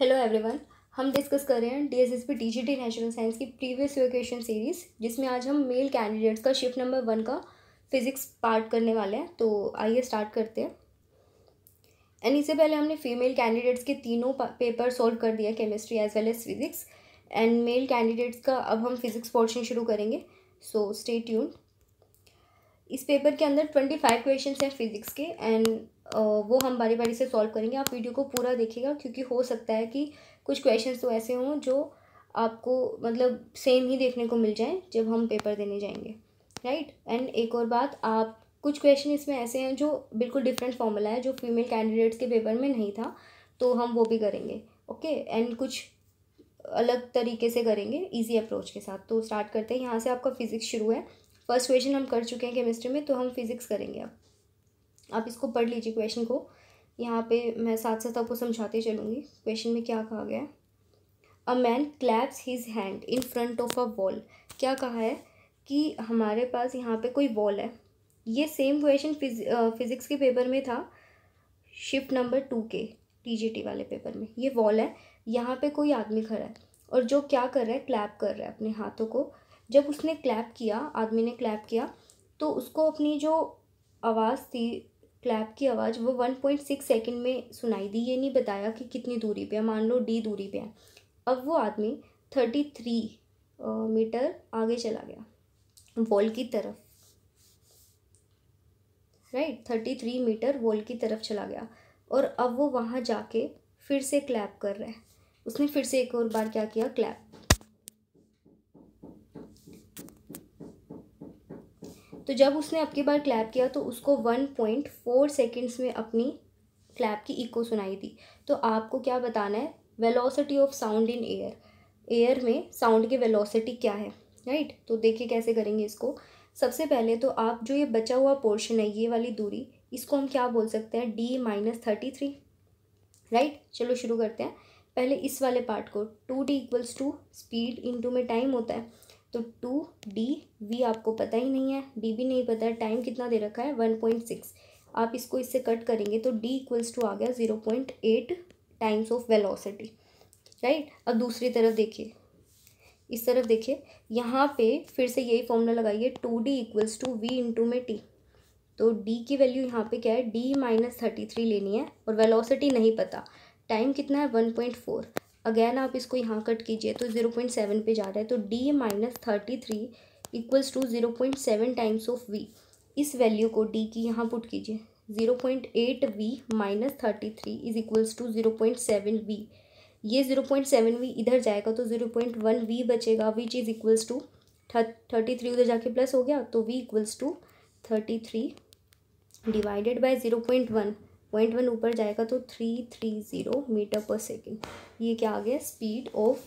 Hello everyone हम discuss कर रहे हैं D S S P G T national science की प्रीवियस ईयर सीरीज़ जिसमें आज हम मेल कैंडिडेट्स का शिफ्ट नंबर वन का फिजिक्स पार्ट करने वाले हैं तो आइए स्टार्ट करते हैं एंड इससे पहले हमने फीमेल कैंडिडेट्स के तीनों पेपर सॉल्व कर दिया chemistry as well as physics and male candidates का अब हम फिजिक्स पोर्शन शुरू करेंगे सो स्टे ट्यून्ड इस पेपर के अंदर ट्वेंटी फाइव क्वेश्चन हैं फिजिक्स के एंड वो हम बारी बारी से सॉल्व करेंगे आप वीडियो को पूरा देखिएगा क्योंकि हो सकता है कि कुछ क्वेश्चन तो ऐसे हों जो आपको मतलब सेम ही देखने को मिल जाए जब हम पेपर देने जाएंगे राइट एंड एक और बात आप कुछ क्वेश्चन इसमें ऐसे हैं जो बिल्कुल डिफरेंट फॉर्मूला है जो फीमेल कैंडिडेट्स के पेपर में नहीं था तो हम वो भी करेंगे ओके एंड कुछ अलग तरीके से करेंगे इजी अप्रोच के साथ तो स्टार्ट करते हैं यहाँ से आपका फिजिक्स शुरू है फर्स्ट क्वेश्चन हम कर चुके हैं केमिस्ट्री में तो हम फिजिक्स करेंगे अब आप इसको पढ़ लीजिए क्वेश्चन को यहाँ पे मैं साथ साथ आपको समझाते चलूँगी क्वेश्चन में क्या कहा गया है a man claps his hand in front of a wall क्या कहा है कि हमारे पास यहाँ पे कोई वॉल है ये सेम क्वेश्चन फिज, फिज़िक्स के पेपर में था शिफ्ट नंबर टू के टीजीटी वाले पेपर में ये वॉल है यहाँ पे कोई आदमी खड़ा है और जो क्या कर रहा है क्लैप कर रहा है अपने हाथों को जब उसने क्लैप किया आदमी ने क्लैप किया तो उसको अपनी जो आवाज़ थी क्लैप की आवाज़ वो वन पॉइंट सिक्स सेकेंड में सुनाई दी ये नहीं बताया कि कितनी दूरी पे है मान लो डी दूरी पे है अब वो आदमी थर्टी थ्री मीटर आगे चला गया वॉल की तरफ right thirty three metre wall की तरफ चला गया और अब वो वहाँ जाके फिर से क्लैप कर रहा है उसने फिर से एक और बार क्या किया क्लैप तो जब उसने अब बार क्लैप किया तो उसको वन पॉइंट फोर सेकेंड्स में अपनी क्लैप की इको सुनाई दी तो आपको क्या बताना है velocity of sound in air air में साउंड की वेलोसिटी क्या है राइट right? तो देखिए कैसे करेंगे इसको सबसे पहले तो आप जो ये बचा हुआ पोर्शन है ये वाली दूरी इसको हम क्या बोल सकते हैं D minus thirty three right चलो शुरू करते हैं पहले इस वाले पार्ट को two D equals to speed into में टाइम होता है तो टू डी वी आपको पता ही नहीं है डी भी नहीं पता है टाइम कितना दे रखा है वन पॉइंट सिक्स आप इसको इससे कट करेंगे तो डी इक्वल्स टू आ गया zero point eight times of velocity right अब दूसरी तरफ देखिए इस तरफ देखिए यहाँ पे फिर से यही फॉर्मूला लगाइए two D equals to V into में टी तो डी की वैल्यू यहाँ पे क्या है डी माइनस थर्टी थ्री लेनी है और वेलोसिटी नहीं पता टाइम कितना है वन पॉइंट फोर अगेन आप इसको यहाँ कट कीजिए तो ज़ीरो पॉइंट सेवन पे जा रहा है तो D minus thirty three equals to zero point seven times of V इस वैल्यू को डी की यहाँ पुट कीजिए zero point eight V minus thirty three is equals to zero point seven V ये ज़ीरो पॉइंट सेवन वी इधर जाएगा तो zero point one V बचेगा which is equals to thirty three उधर जाके प्लस हो गया तो V equals to thirty three divided by zero point one point one ऊपर जाएगा तो थ्री थ्री ज़ीरो मीटर पर सेकेंड ये क्या आ गया speed of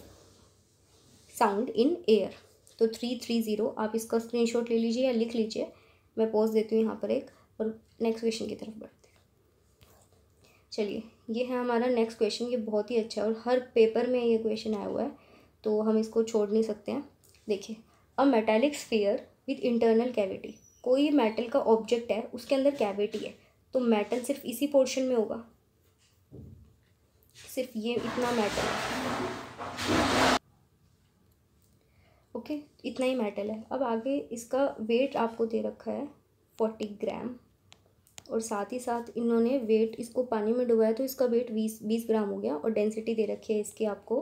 sound in air तो थ्री थ्री ज़ीरो आप इसका स्क्रीन ले लीजिए या लिख लीजिए मैं पोज देती हूँ यहाँ पर एक और नेक्स्ट क्वेश्चन की तरफ बढ़ते चलिए ये है हमारा नेक्स्ट क्वेश्चन ये बहुत ही अच्छा है और हर पेपर में ये क्वेश्चन आया हुआ है तो हम इसको छोड़ नहीं सकते हैं देखिए a metallic sphere with internal cavity कोई मेटल का ऑब्जेक्ट है उसके अंदर कैविटी है तो मेटल सिर्फ इसी पोर्शन में होगा सिर्फ ये इतना मेटल है ओके इतना ही मेटल है अब आगे इसका वेट आपको दे रखा है फोर्टी ग्राम और साथ ही साथ इन्होंने वेट इसको पानी में डुबाया तो इसका वेट बीस बीस ग्राम हो गया और डेंसिटी दे रखी है इसकी आपको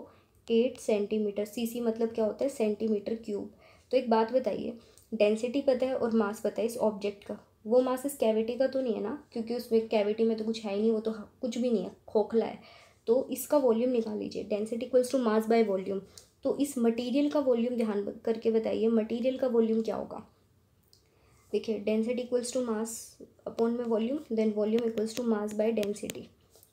एट सेंटीमीटर सीसी मतलब क्या होता है सेंटीमीटर क्यूब तो एक बात बताइए डेंसिटी पता है और मास पता है इस ऑब्जेक्ट का वो मास इस कैविटी का तो नहीं है ना क्योंकि उस कैविटी में तो कुछ है ही नहीं वो तो हाँ, कुछ भी नहीं है खोखला है तो इसका वॉल्यूम निकाल लीजिए density equals to mass by volume तो इस मटेरियल का वॉल्यूम ध्यान करके बताइए मटेरियल का वॉल्यूम क्या होगा देखिए density equals to mass upon में volume then volume equals to mass by density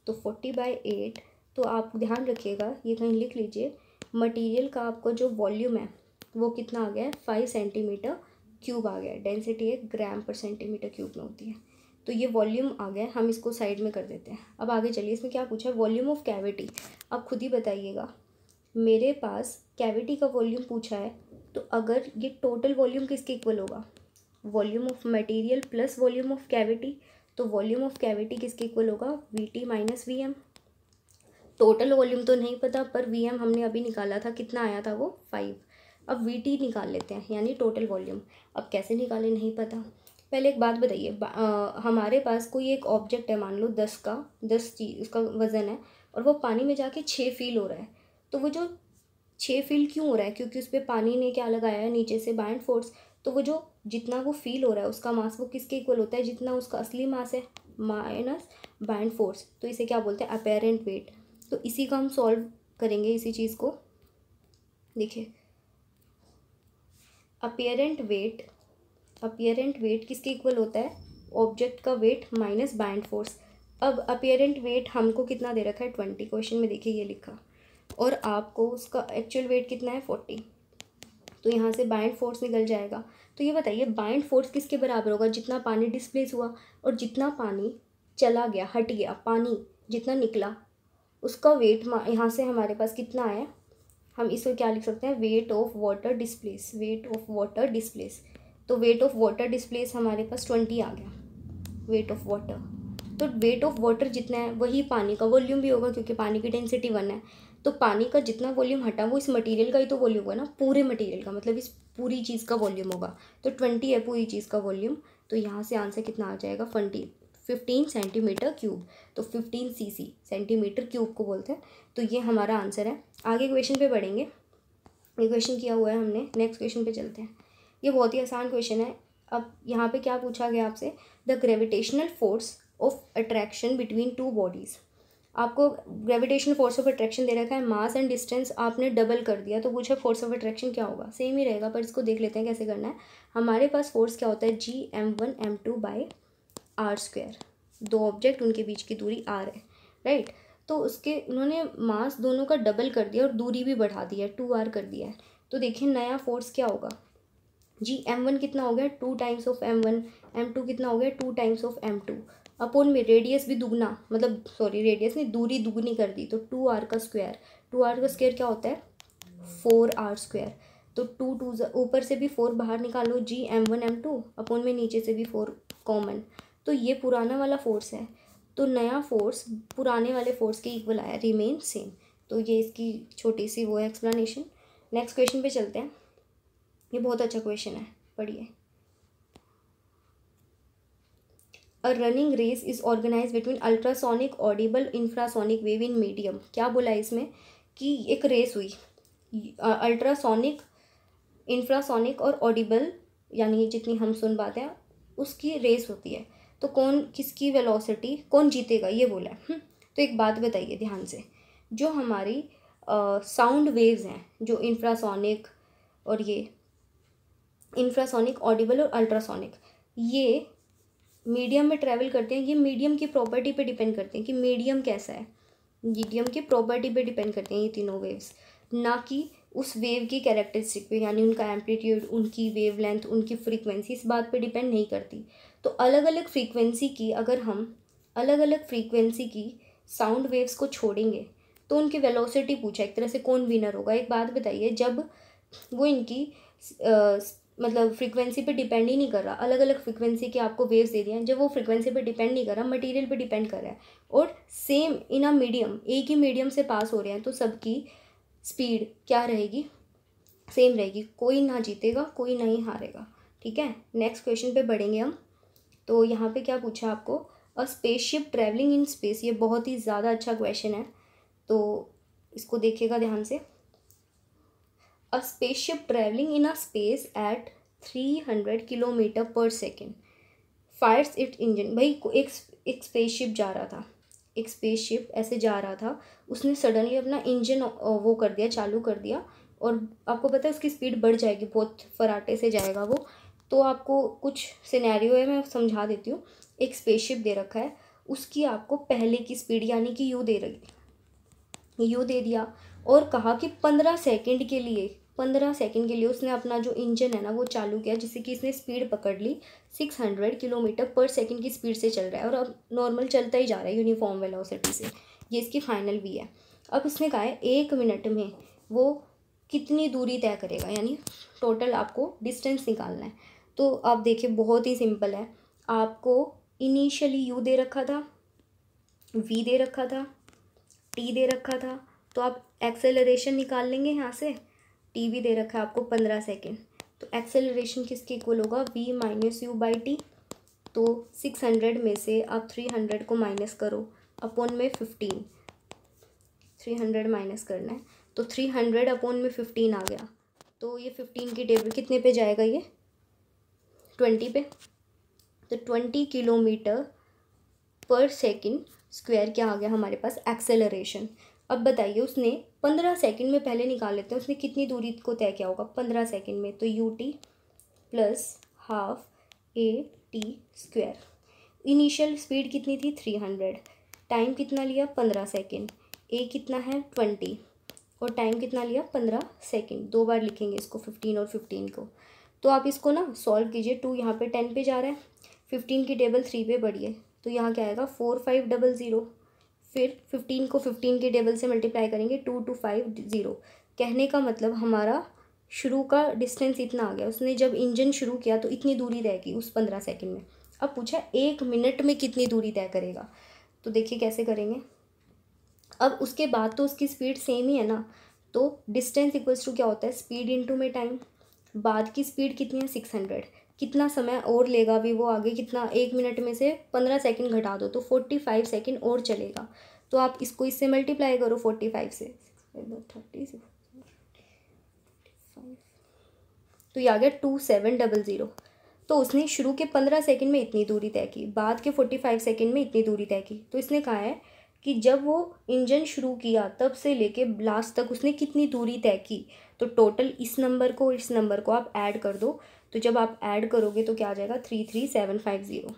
तो फोर्टी बाय एट तो आप ध्यान रखिएगा ये कहीं लिख लीजिए मटेरियल का आपका जो वॉल्यूम है वो कितना आ गया है फाइव सेंटीमीटर क्यूब आ गया डेंसिटी है ग्राम पर सेंटीमीटर क्यूब में होती है तो ये वॉल्यूम आ गया हम इसको साइड में कर देते हैं अब आगे चलिए इसमें क्या पूछा है वॉल्यूम ऑफ कैविटी आप खुद ही बताइएगा मेरे पास कैविटी का वॉल्यूम पूछा है तो अगर ये टोटल वॉल्यूम किसके इक्वल होगा volume of material plus volume of cavity तो वॉल्यूम ऑफ कैविटी किसके इक्वल होगा V T minus V M total volume तो नहीं पता पर वी एम हमने अभी निकाला था कितना आया था वो फाइव अब वी टी निकाल लेते हैं यानी टोटल वॉल्यूम अब कैसे निकालें नहीं पता पहले एक बात बताइए हमारे पास कोई एक ऑब्जेक्ट है मान लो दस का दस चीज उसका वज़न है और वो पानी में जाके छः फील हो रहा है तो वो जो छः फील क्यों हो रहा है क्योंकि उस पर पानी ने क्या लगाया है नीचे से बाइंड फोर्स तो वो जो जितना वो फील हो रहा है उसका मास वो किसके इक्वल होता है जितना उसका असली मास है माइनस बाइंड फोर्स तो इसे क्या बोलते हैं अपेरेंट वेट तो इसी का हम सॉल्व करेंगे इसी चीज़ को देखिए अपेयरेंट वेट अपेयरेंट वेट किसके इक्वल होता है ऑब्जेक्ट का वेट माइनस बैंड फोर्स अब अपेयरेंट वेट हमको कितना दे रखा है ट्वेंटी क्वेश्चन में देखिए ये लिखा और आपको उसका एक्चुअल वेट कितना है फोर्टी तो यहाँ से बाइंड फोर्स निकल जाएगा तो ये बताइए बाइंड फोर्स किसके बराबर होगा जितना पानी डिस्प्लेस हुआ और जितना पानी चला गया हट गया पानी जितना निकला उसका वेट यहाँ से हमारे पास कितना आया हम इसको क्या लिख सकते हैं weight of water displace weight of water displace तो वेट ऑफ वाटर डिस्प्लेस हमारे पास ट्वेंटी आ गया वेट ऑफ वाटर तो वेट ऑफ वाटर जितना है वही पानी का वॉल्यूम भी होगा क्योंकि पानी की डेंसिटी वन है तो पानी का जितना वॉल्यूम हटा वो इस मटेरियल का ही तो वॉल्यूम होगा ना पूरे मटेरियल का मतलब इस पूरी चीज़ का वॉल्यूम होगा तो ट्वेंटी है पूरी चीज़ का वॉल्यूम तो यहाँ से आंसर कितना आ जाएगा ट्वेंटी फिफ्टीन सेंटीमीटर क्यूब तो fifteen C C centimetre cube को बोलते हैं तो ये हमारा आंसर है आगे क्वेश्चन पे बढ़ेंगे ये क्वेश्चन किया हुआ है हमने नेक्स्ट क्वेश्चन पे चलते हैं ये बहुत ही आसान क्वेश्चन है अब यहाँ पे क्या पूछा गया आपसे the gravitational force of attraction between two bodies आपको ग्रेविटेशन फोर्स ऑफ अट्रैक्शन दे रखा है मास एंड डिस्टेंस आपने डबल कर दिया तो पूछा फोर्स ऑफ अट्रैक्शन क्या होगा सेम ही रहेगा पर इसको देख लेते हैं कैसे करना है हमारे पास फोर्स क्या होता है G M one M two by R square दो ऑब्जेक्ट उनके बीच की दूरी आर है राइट तो उसके उन्होंने मास दोनों का डबल कर दिया और दूरी भी बढ़ा दी है टू आर कर दिया है तो देखिए नया फोर्स क्या होगा जी एम वन कितना हो गया two times of M one M two कितना हो गया two times of M two upon में रेडियस भी दुगना मतलब सॉरी रेडियस ने दूरी दुगनी कर दी तो टू आर का स्क्वायर टू आर का स्क्वायर क्या होता है फोर आर स्क्वायर तो टू टू ऊपर से भी फोर बाहर निकालो G M one M two upon में नीचे से भी फोर कॉमन तो ये पुराना वाला फोर्स है तो नया फोर्स पुराने वाले फोर्स के इक्वल आया रिमेन सेम तो ये इसकी छोटी सी वो है एक्सप्लेनेशन नेक्स्ट क्वेश्चन पे चलते हैं ये बहुत अच्छा क्वेश्चन है पढ़िए a running race is organise between ultrasonic audible infrasonic wave in medium क्या बोला इसमें कि एक रेस हुई अल्ट्रासोनिक इंफ्रासोनिक और ऑडिबल यानी जितनी हम सुन पाते हैं उसकी रेस होती है तो कौन किसकी वेलोसिटी कौन जीतेगा ये बोला है हम्म, तो एक बात बताइए ध्यान से जो हमारी साउंड वेव्स हैं जो इंफ्रासोनिक और ये इंफ्रासोनिक ऑडिबल और अल्ट्रासोनिक ये मीडियम में ट्रेवल करते हैं ये मीडियम की प्रॉपर्टी पे डिपेंड करते हैं कि मीडियम कैसा है मीडियम की प्रॉपर्टी पे डिपेंड करते हैं ये तीनों वेव्स ना कि उस वेव की कैरेक्टरिस्टिक पे यानी उनका एम्पलीट्यूड उनकी वेव लेंथ उनकी फ्रीक्वेंसी इस बात पे डिपेंड नहीं करती तो अलग अलग फ्रीक्वेंसी की अगर हम अलग अलग फ्रीक्वेंसी की साउंड वेव्स को छोड़ेंगे तो उनकी वेलोसिटी पूछा एक तरह से कौन विनर होगा एक बात बताइए जब वो इनकी आ, मतलब फ्रीक्वेंसी पे डिपेंड ही नहीं कर रहा अलग अलग फ्रीक्वेंसी के आपको वेव्स दे दिए जब वो फ्रीक्वेंसी पे डिपेंड नहीं कर रहा मटेरियल पे डिपेंड कर रहा है और सेम इन अ मीडियम एक ही मीडियम से पास हो रहे हैं तो सबकी स्पीड क्या रहेगी सेम रहेगी कोई ना जीतेगा कोई नहीं हारेगा ठीक है नेक्स्ट क्वेश्चन पे बढ़ेंगे हम तो यहाँ पे क्या पूछा आपको a spaceship travelling in space ये बहुत ही ज़्यादा अच्छा क्वेश्चन है तो इसको देखिएगा ध्यान से a spaceship travelling in a space at three hundred kilometre पर सेकेंड फायर्स इट इंजन भाई एक एक स्पेसशिप जा रहा था एक स्पेसशिप ऐसे जा रहा था उसने सडनली अपना इंजन वो कर दिया चालू कर दिया और आपको पता है उसकी स्पीड बढ़ जाएगी बहुत फराटे से जाएगा वो तो आपको कुछ सिनेरियो मैं समझा देती हूँ एक स्पेसशिप दे रखा है उसकी आपको पहले की स्पीड यानी कि यू दे रही यू दे दिया और कहा कि पंद्रह सेकंड के लिए पंद्रह सेकंड के लिए उसने अपना जो इंजन है ना वो चालू किया जिससे कि इसने स्पीड पकड़ ली सिक्स हंड्रेड किलोमीटर पर सेकंड की स्पीड से चल रहा है और अब नॉर्मल चलता ही जा रहा है यूनिफॉर्म वेलोसिटी से ये इसकी फाइनल भी है अब इसने कहा है एक मिनट में वो कितनी दूरी तय करेगा यानी टोटल आपको डिस्टेंस निकालना है तो आप देखिए बहुत ही सिंपल है आपको इनिशियली यू दे रखा था वी दे रखा था टी दे रखा था तो आप एक्सेलरेशन निकाल लेंगे यहाँ से टी भी दे रखा है आपको पंद्रह सेकेंड तो एक्सेलरेशन किसके इक्वल होगा V minus U by T तो सिक्स हंड्रेड में से आप थ्री हंड्रेड को माइनस करो अपोन में फिफ्टीन थ्री हंड्रेड माइनस करना है तो थ्री हंड्रेड अपोन में फिफ्टीन आ गया तो ये फिफ्टीन की टेबल कितने पे जाएगा ये ट्वेंटी पे तो ट्वेंटी किलोमीटर पर सेकंड स्क्वायर क्या आ गया हमारे पास एक्सेलरेशन अब बताइए उसने पंद्रह सेकंड में पहले निकाल लेते हैं उसने कितनी दूरी को तय किया होगा पंद्रह सेकंड में तो U T plus half A T square initial speed कितनी थी थ्री हंड्रेड टाइम कितना लिया पंद्रह सेकेंड ए कितना है ट्वेंटी और टाइम कितना लिया पंद्रह सेकेंड दो बार लिखेंगे इसको फिफ्टीन और फिफ्टीन को तो आप इसको ना सॉल्व कीजिए टू यहाँ पे टेन पे जा रहा है फिफ्टीन की टेबल थ्री पे बढ़िए तो यहाँ क्या आएगा फोर फाइव डबल ज़ीरो फिर फिफ्टीन को फिफ्टीन की टेबल से मल्टीप्लाई करेंगे टू टू फाइव ज़ीरो कहने का मतलब हमारा शुरू का डिस्टेंस इतना आ गया उसने जब इंजन शुरू किया तो इतनी दूरी तय की उस पंद्रह सेकेंड में अब पूछा एक मिनट में कितनी दूरी तय करेगा तो देखिए कैसे करेंगे अब उसके बाद तो उसकी स्पीड सेम ही है ना तो डिस्टेंस इक्वल्स टू क्या होता है स्पीड इनटू में टाइम बाद की स्पीड कितनी है सिक्स हंड्रेड कितना समय और लेगा अभी वो आगे कितना एक मिनट में से पंद्रह सेकेंड घटा दो तो फोर्टी फाइव सेकेंड और चलेगा तो आप इसको इससे मल्टीप्लाई करो फोर्टी फाइव से थर्टी तो ये आ गया टू सेवन डबल ज़ीरो तो उसने शुरू के पंद्रह सेकंड में इतनी दूरी तय की बाद के फोर्टी फाइव सेकेंड में इतनी दूरी तय की तो इसने कहा है कि जब वो इंजन शुरू किया तब से लेके लास्ट तक उसने कितनी दूरी तय की तो टोटल इस नंबर को इस नंबर को आप ऐड कर दो तो जब आप ऐड करोगे तो क्या आ जाएगा three three seven five zero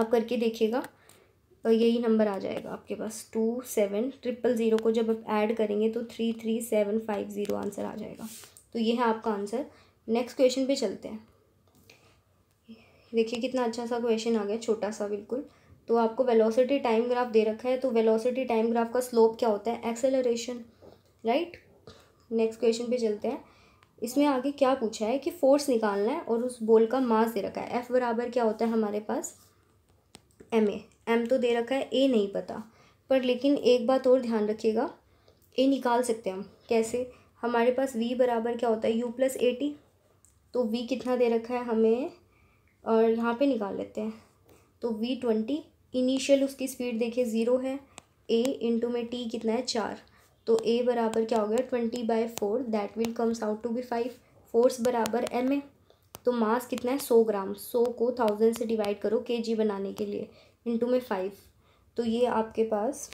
आप करके देखिएगा तो यही नंबर आ जाएगा आपके पास टू सेवन ट्रिपल ज़ीरो को जब आप ऐड करेंगे तो three three seven five zero answer आ जाएगा तो ये है आपका आंसर नेक्स्ट क्वेश्चन पे चलते हैं देखिए कितना अच्छा सा क्वेश्चन आ गया छोटा सा बिल्कुल तो आपको वेलोसिटी टाइम ग्राफ दे रखा है तो वेलोसिटी टाइम ग्राफ का स्लोप क्या होता है एक्सेलरेशन राइट नेक्स्ट क्वेश्चन पे चलते हैं इसमें आगे क्या पूछा है कि फोर्स निकालना है और उस बोल का मास दे रखा है एफ बराबर क्या होता है हमारे पास एम ए एम तो दे रखा है ए नहीं पता पर लेकिन एक बात और ध्यान रखिएगा ए निकाल सकते हैं हम कैसे हमारे पास वी बराबर क्या होता है यू प्लस ए टी तो वी कितना दे रखा है हमें और यहाँ पे निकाल लेते हैं तो वी ट्वेंटी इनिशियल उसकी स्पीड देखिए ज़ीरो है ए इंटू में टी कितना है चार तो ए बराबर क्या हो गया twenty by four that will comes out to be five force बराबर एम ए तो मास कितना है सौ ग्राम सौ को थाउजेंड से डिवाइड करो के जी बनाने के लिए इंटू में फाइव तो ये आपके पास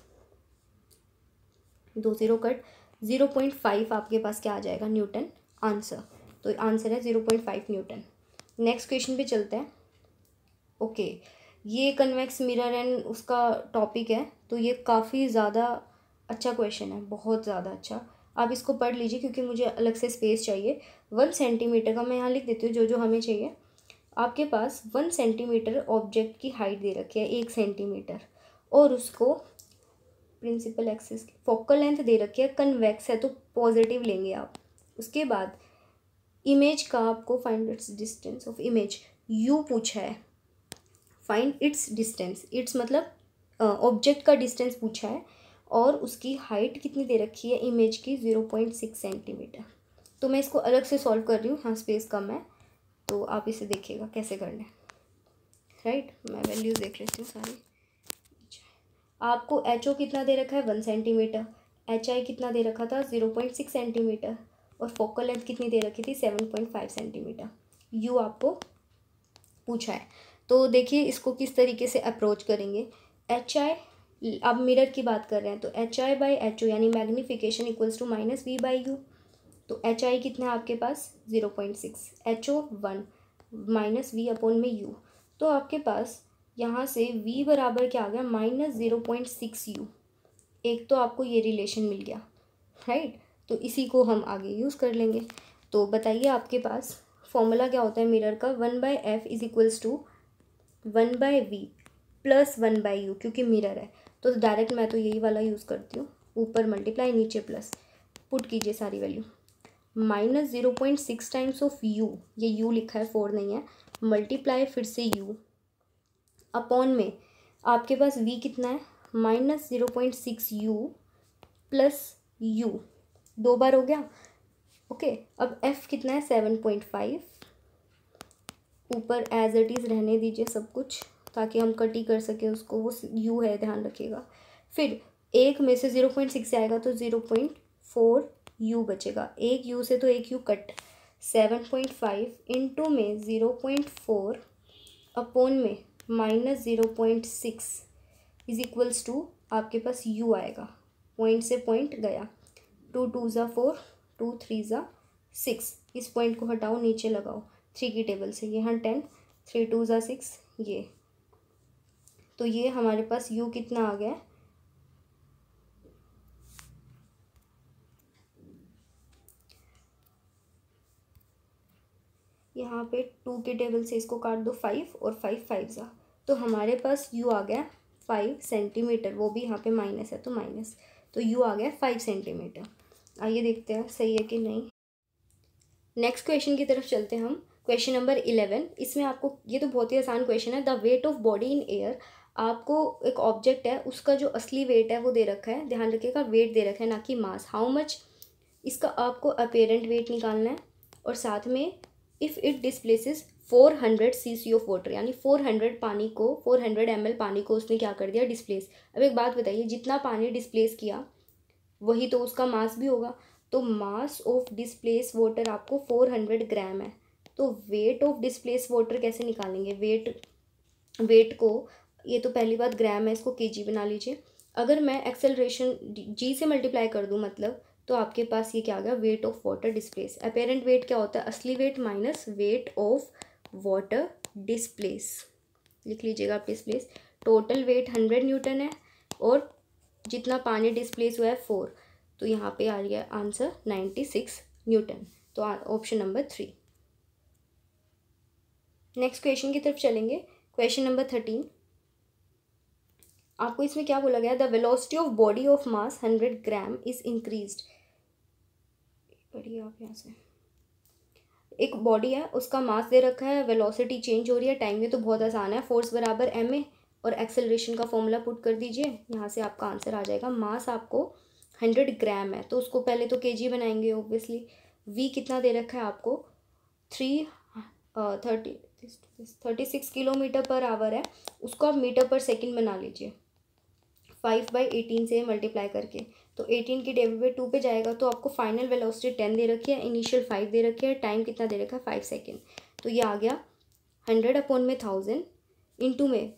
दो zero cut zero point five आपके पास क्या आ जाएगा न्यूटन आंसर तो आंसर है zero point five newton next question पे चलते हैं ओके ये कन्वेक्स मिरर एंड उसका टॉपिक है तो ये काफ़ी ज़्यादा अच्छा क्वेश्चन है बहुत ज़्यादा अच्छा आप इसको पढ़ लीजिए क्योंकि मुझे अलग से स्पेस चाहिए वन सेंटीमीटर का मैं यहाँ लिख देती हूँ जो जो हमें चाहिए आपके पास वन सेंटीमीटर ऑब्जेक्ट की हाइट दे रखी है एक सेंटीमीटर और उसको प्रिंसिपल एक्सिस फोकल लेंथ दे रखी है कन्वेक्स है तो पॉजिटिव लेंगे आप उसके बाद इमेज का आपको find its distance of image U पूछा है फाइंड इट्स डिस्टेंस इट्स मतलब ऑब्जेक्ट uh, का डिस्टेंस पूछा है और उसकी हाइट कितनी दे रखी है इमेज की ज़ीरो पॉइंट सिक्स सेंटीमीटर तो मैं इसको अलग से सॉल्व कर रही हूँ हाँ स्पेस कम है तो आप इसे देखिएगा कैसे करना है राइट मैं वैल्यूज़ देख लेती हूँ सारी आपको एच ओ कितना दे रखा है वन सेंटीमीटर एच आई कितना दे रखा था ज़ीरो पॉइंट सिक्स सेंटीमीटर और फोकल लेंथ कितनी दे रखी थी seven point five centimetre U आपको पूछा है तो देखिए इसको किस तरीके से अप्रोच करेंगे एच आई अब मिरर की बात कर रहे हैं तो H I by H O यानी magnification equals to minus V by U तो एच आई कितना है आपके पास zero point six H O one minus V upon में यू तो आपके पास यहाँ से वी बराबर क्या आ गया minus zero point six U एक तो आपको ये रिलेशन मिल गया राइट तो इसी को हम आगे यूज़ कर लेंगे तो बताइए आपके पास फॉर्मूला क्या होता है मिरर का one by F is equals to one by V plus one by U क्योंकि मिरर है तो डायरेक्ट मैं तो यही वाला यूज़ करती हूँ ऊपर मल्टीप्लाई नीचे प्लस पुट कीजिए सारी value minus zero point six times of U ये यू लिखा है फोर नहीं है मल्टीप्लाई फिर से यू अपॉन में आपके पास वी कितना है minus zero point six U plus U दो बार हो गया ओके okay, अब एफ़ कितना है सेवन पॉइंट फाइव ऊपर एज इट इज़ रहने दीजिए सब कुछ ताकि हम कट ही कर सकें उसको वो यू है ध्यान रखिएगा फिर एक में से ज़ीरो पॉइंट सिक्स आएगा तो ज़ीरो पॉइंट फोर यू बचेगा एक यू से तो एक U cut seven point five into में ज़ीरो पॉइंट फोर अपोन में minus zero point six is equals to आपके पास यू आएगा पॉइंट से पॉइंट गया टू टू ज़ा फोर टू थ्री ज़ा सिक्स इस पॉइंट को हटाओ नीचे लगाओ थ्री की टेबल से यहाँ टेन थ्री टू ज़ा सिक्स ये हाँ, तो ये हमारे पास यू कितना आ गया यहाँ पे टू के टेबल से इसको काट दो फाइव और फाइव फाइव सा तो हमारे पास यू आ गया फाइव सेंटीमीटर वो भी यहाँ पे माइनस है तो माइनस तो यू आ गया फाइव सेंटीमीटर आइए देखते हैं सही है कि नहीं नेक्स्ट क्वेश्चन की तरफ चलते हैं हम क्वेश्चन नंबर इलेवन इसमें आपको ये तो बहुत ही आसान क्वेश्चन है the weight of body in air आपको एक ऑब्जेक्ट है उसका जो असली वेट है वो दे रखा है ध्यान रखिएगा वेट दे रखा है ना कि मास हाउ मच इसका आपको अपेरेंट वेट निकालना है और साथ में if it displaces four hundred C C of water यानी फोर हंड्रेड पानी को फोर हंड्रेड एम एल पानी को उसने क्या कर दिया डिस्प्लेस अब एक बात बताइए जितना पानी डिस्प्लेस किया वही तो उसका मास भी होगा तो मास ऑफ डिस्प्लेस वाटर आपको फोर हंड्रेड ग्राम है तो वेट ऑफ डिस्प्लेस वाटर कैसे निकालेंगे वेट वेट को ये तो पहली बात ग्राम है इसको के बना लीजिए अगर मैं एक्सेलरेशन जी से मल्टीप्लाई कर दूँ मतलब तो आपके पास ये क्या आ गया weight of water displace apparent weight क्या होता है असली weight minus weight of water displace लिख लीजिएगा आप displace total weight hundred newton है और जितना पानी डिस्प्लेस हुआ है फोर तो यहाँ पे आ गया आंसर नाइन्टी सिक्स न्यूटन तो option number three next question की तरफ चलेंगे क्वेश्चन नंबर थर्टीन आपको इसमें क्या बोला गया the velocity of body of mass hundred gram is increase पढ़िए आप यहाँ से एक बॉडी है उसका मास दे रखा है वेलोसिटी चेंज हो रही है टाइम में तो बहुत आसान है फोर्स बराबर एम ए और एक्सेलरेशन का फॉर्मूला पुट कर दीजिए यहाँ से आपका आंसर आ जाएगा मास आपको हंड्रेड ग्राम है तो उसको पहले तो के बनाएंगे ऑब्वियसली वी कितना दे रखा है आपको three thirty thirty six kilometre per hour है उसको आप मीटर पर सेकेंड बना लीजिए फाइव बाई एटीन से मल्टीप्लाई करके तो एटीन की टेबल पे टू पे जाएगा तो आपको फाइनल वेलोसिटी टेन दे रखी है इनिशियल फाइव दे रखी है टाइम कितना दे रखा है फाइव सेकेंड तो ये आ गया हंड्रेड अपॉन में थाउजेंड इंटू में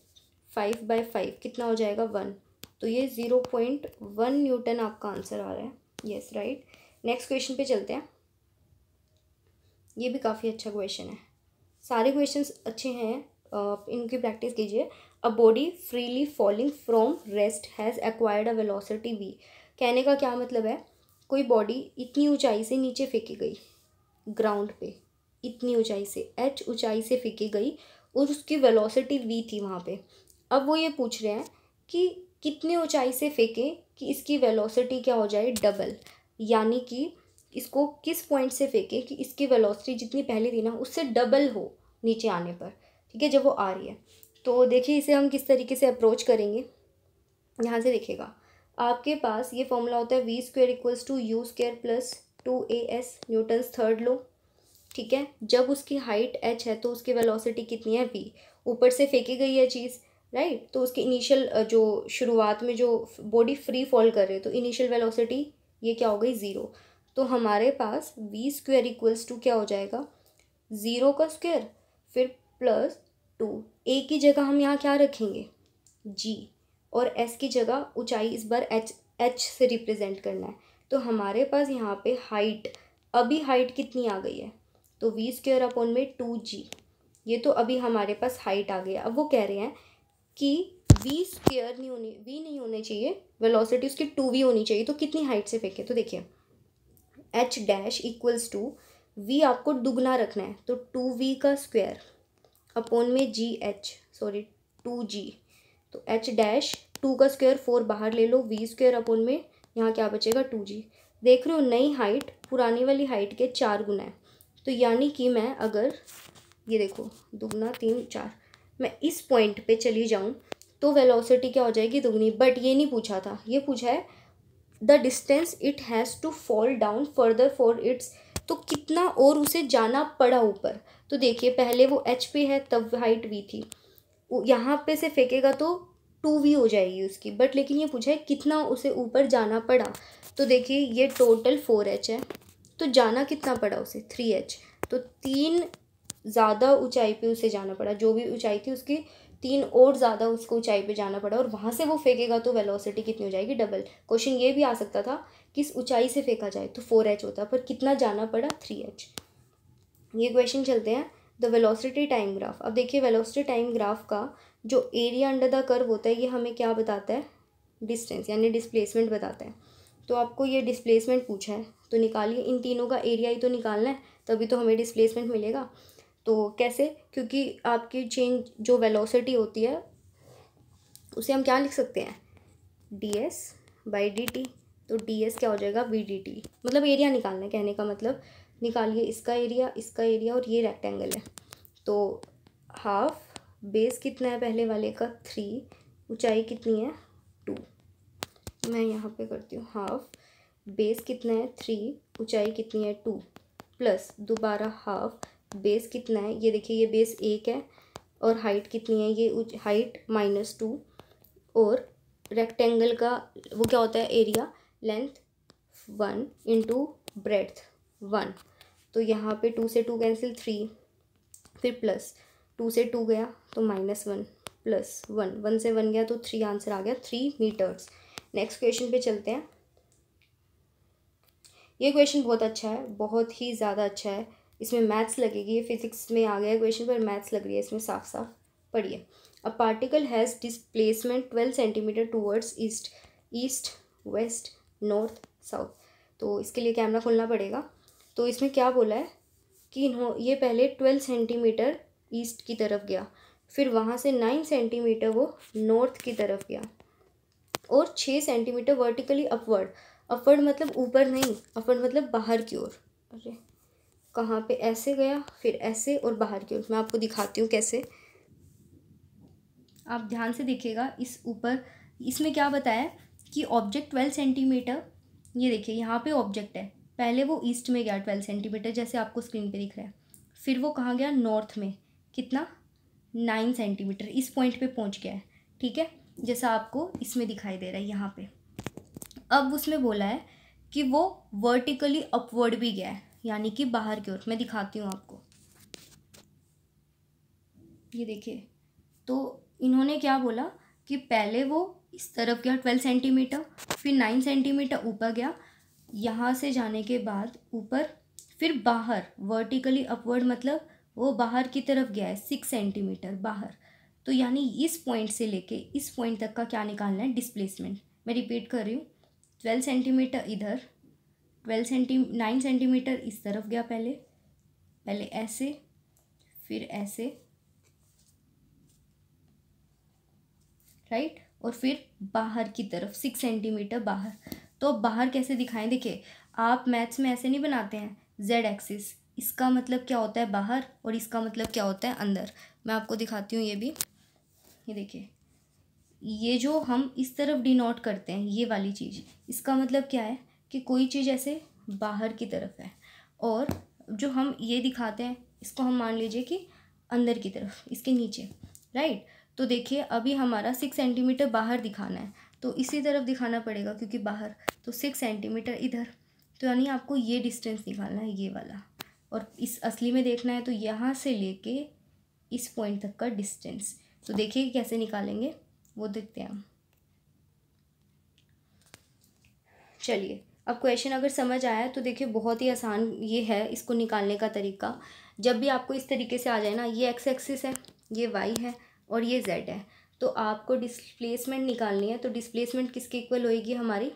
फाइव बाई फाइव कितना हो जाएगा वन तो ये ज़ीरो पॉइंट वन न्यूटन आपका आंसर आ रहा है येस राइट नेक्स्ट क्वेश्चन पे चलते हैं ये भी काफ़ी अच्छा क्वेश्चन है सारे क्वेश्चंस अच्छे हैं इनकी प्रैक्टिस कीजिए a body freely falling from rest has acquired a velocity V कहने का क्या मतलब है कोई बॉडी इतनी ऊंचाई से नीचे फेंकी गई ग्राउंड पे इतनी ऊंचाई से एच ऊंचाई से फेंकी गई और उसकी वेलोसिटी वी थी वहाँ पे अब वो ये पूछ रहे हैं कि कितने ऊंचाई से फेंके कि इसकी वेलोसिटी क्या हो जाए डबल यानी कि इसको किस पॉइंट से फेंके कि इसकी वेलोसिटी जितनी पहले थी ना उससे डबल हो नीचे आने पर ठीक है जब वो आ रही है तो देखिए इसे हम किस तरीके से अप्रोच करेंगे यहाँ से देखिएगा आपके पास ये फॉर्मूला होता है V square equals to U square plus two A S Newton's third law ठीक है जब उसकी हाइट एच है तो उसकी वेलोसिटी कितनी है वी ऊपर से फेंकी गई है चीज़ राइट तो उसकी इनिशियल जो शुरुआत में जो बॉडी फ्री फॉल कर रहे तो इनिशियल वेलोसिटी ये क्या हो गई ज़ीरो तो हमारे पास वी स्क्वेयर इक्वल्स टू क्या हो जाएगा ज़ीरो का स्क्वेयर फिर प्लस टू तो ए की जगह हम यहाँ क्या रखेंगे जी और एस की जगह ऊंचाई इस बार एच एच से रिप्रेजेंट करना है तो हमारे पास यहाँ पे हाइट अभी हाइट कितनी आ गई है तो वी स्क्र अपॉन में टू जी ये तो अभी हमारे पास हाइट आ गई है अब वो कह रहे हैं कि वी स्क्र नहीं होनी वी नहीं होने चाहिए वेलोसिटी उसकी टू वी होनी चाहिए तो कितनी हाइट से फेंके तो देखिए H dash equals to V आपको दुगना रखना है तो टू वी का स्क्वायर अपॉन में G H sorry two G तो एच डैश टू का स्क्वायर फोर बाहर ले लो वी स्क्वायर अपॉन में यहाँ क्या बचेगा टू जी देख रहे हो नई हाइट पुरानी वाली हाइट के चार गुना है तो यानी कि मैं अगर ये देखो दोगुना तीन चार मैं इस पॉइंट पे चली जाऊँ तो वेलोसिटी क्या हो जाएगी दुगनी बट ये नहीं पूछा था ये पूछा है the distance it has to fall down further for its तो कितना और उसे जाना पड़ा ऊपर तो देखिए पहले वो एच पे है तब हाइट वी थी यहाँ पे से फेंकेगा तो टू वी हो जाएगी उसकी बट लेकिन ये पूछा है कितना उसे ऊपर जाना पड़ा तो देखिए ये टोटल फोर एच है तो जाना कितना पड़ा उसे थ्री एच तो तीन ज़्यादा ऊंचाई पे उसे जाना पड़ा जो भी ऊंचाई थी उसकी तीन और ज़्यादा उसको ऊंचाई पे जाना पड़ा और वहाँ से वो फेंकेगा तो वेलोसिटी कितनी हो जाएगी डबल क्वेश्चन ये भी आ सकता था किस ऊंचाई से फेंका जाए तो फोर एच होता पर कितना जाना पड़ा थ्री एच ये क्वेश्चन चलते हैं द वेलोसिटी टाइम ग्राफ अब देखिए वेलोसिटी टाइम ग्राफ का जो एरिया अंडर द कर्व होता है ये हमें क्या बताता है डिस्टेंस यानी डिस्प्लेसमेंट बताता है तो आपको ये डिस्प्लेसमेंट पूछा है तो निकालिए इन तीनों का एरिया ही तो निकालना है तभी तो हमें डिस्प्लेसमेंट मिलेगा तो कैसे क्योंकि आपकी चेंज जो वेलोसिटी होती है उसे हम क्या लिख सकते हैं D S by D T तो डी एस क्या हो जाएगा वी डी टी मतलब एरिया निकालना है कहने का मतलब निकालिए इसका एरिया इसका एरिया और ये रेक्टेंगल है तो हाफ बेस कितना है पहले वाले का थ्री ऊंचाई कितनी है टू मैं यहाँ पे करती हूँ हाफ बेस कितना है थ्री ऊंचाई कितनी है टू प्लस दोबारा हाफ बेस कितना है ये देखिए ये बेस एक है और हाइट कितनी है ये हाइट माइनस टू और रेक्टेंगल का वो क्या होता है area length one into breadth one तो यहाँ पे टू से टू कैंसिल थ्री फिर प्लस टू से टू गया तो minus one plus one one से वन गया तो थ्री आंसर आ गया थ्री मीटर्स नेक्स्ट क्वेश्चन पे चलते हैं ये क्वेश्चन बहुत अच्छा है बहुत ही ज़्यादा अच्छा है इसमें मैथ्स लगेगी ये फिजिक्स में आ गया क्वेश्चन पर मैथ्स लग रही है इसमें साफ साफ पढ़िए a particle has displacement twelve centimetre towards east east west north south तो इसके लिए कैमरा खोलना पड़ेगा तो इसमें क्या बोला है कि इन्हों ये पहले ट्वेल्व सेंटीमीटर ईस्ट की तरफ गया फिर वहाँ से नाइन सेंटीमीटर वो नॉर्थ की तरफ गया और छः सेंटीमीटर वर्टिकली अपवर्ड अपवर्ड मतलब ऊपर नहीं अपवर्ड मतलब बाहर की ओर अरे कहाँ पे ऐसे गया फिर ऐसे और बाहर की ओर मैं आपको दिखाती हूँ कैसे आप ध्यान से देखिएगा इस ऊपर इसमें क्या बताया कि ऑब्जेक्ट ट्वेल्व सेंटीमीटर ये देखिए यहाँ पे ऑब्जेक्ट है पहले वो ईस्ट में गया ट्वेल्व सेंटीमीटर जैसे आपको स्क्रीन पे दिख रहा है फिर वो कहाँ गया नॉर्थ में कितना नाइन सेंटीमीटर इस पॉइंट पे पहुँच गया है ठीक है जैसा आपको इसमें दिखाई दे रहा है यहाँ पे अब उसमें बोला है कि वो वर्टिकली अपवर्ड भी गया है यानी कि बाहर की ओर मैं दिखाती हूँ आपको ये देखिए तो इन्होंने क्या बोला कि पहले वो इस तरफ गया ट्वेल्व सेंटीमीटर फिर नाइन सेंटीमीटर ऊपर गया यहाँ से जाने के बाद ऊपर फिर बाहर वर्टिकली अपवर्ड मतलब वो बाहर की तरफ गया है सिक्स सेंटीमीटर बाहर तो यानी इस पॉइंट से लेके इस पॉइंट तक का क्या निकालना है डिस्प्लेसमेंट मैं रिपीट कर रही हूँ ट्वेल्व सेंटीमीटर इधर ट्वेल्व सेंटी नाइन सेंटीमीटर इस तरफ गया पहले पहले ऐसे फिर ऐसे राइट और फिर बाहर की तरफ सिक्स सेंटीमीटर बाहर तो अब बाहर कैसे दिखाएं देखिए आप मैथ्स में ऐसे नहीं बनाते हैं जेड एक्सिस इसका मतलब क्या होता है बाहर और इसका मतलब क्या होता है अंदर मैं आपको दिखाती हूँ ये भी ये देखिए ये जो हम इस तरफ डिनोट करते हैं ये वाली चीज़ इसका मतलब क्या है कि कोई चीज़ ऐसे बाहर की तरफ है और जो हम ये दिखाते हैं इसको हम मान लीजिए कि अंदर की तरफ इसके नीचे राइट तो देखिए अभी हमारा सिक्स सेंटीमीटर बाहर दिखाना है तो इसी तरफ दिखाना पड़ेगा क्योंकि बाहर तो सिक्स सेंटीमीटर इधर तो यानी आपको ये डिस्टेंस निकालना है ये वाला और इस असली में देखना है तो यहाँ से लेके इस पॉइंट तक का डिस्टेंस तो देखिए कैसे निकालेंगे वो देखते हैं हम चलिए अब क्वेश्चन अगर समझ आया तो देखिए बहुत ही आसान ये है इसको निकालने का तरीका जब भी आपको इस तरीके से आ जाए ना ये एक्स एक्सिस है ये वाई है और ये जेड है तो आपको डिस्प्लेसमेंट निकालनी है तो डिस्प्लेसमेंट किसके इक्वल होएगी हमारी